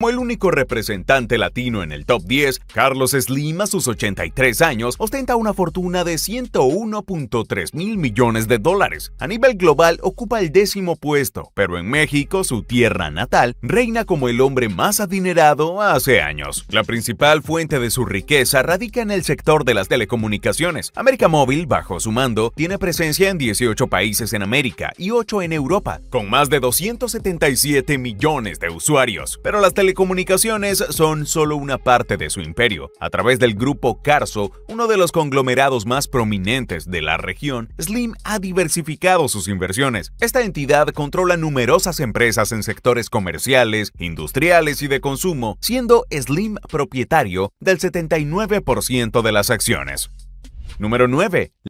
Como el único representante latino en el top 10, Carlos Slim, a sus 83 años, ostenta una fortuna de 101.3 mil millones de dólares. A nivel global, ocupa el décimo puesto, pero en México, su tierra natal, reina como el hombre más adinerado hace años. La principal fuente de su riqueza radica en el sector de las telecomunicaciones. América Móvil, bajo su mando, tiene presencia en 18 países en América y 8 en Europa, con más de 277 millones de usuarios. Pero las telecomunicaciones son solo una parte de su imperio. A través del grupo Carso, uno de los conglomerados más prominentes de la región, Slim ha diversificado sus inversiones. Esta entidad controla numerosas empresas en sectores comerciales, industriales y de consumo, siendo Slim propietario del 79% de las acciones. Número 9.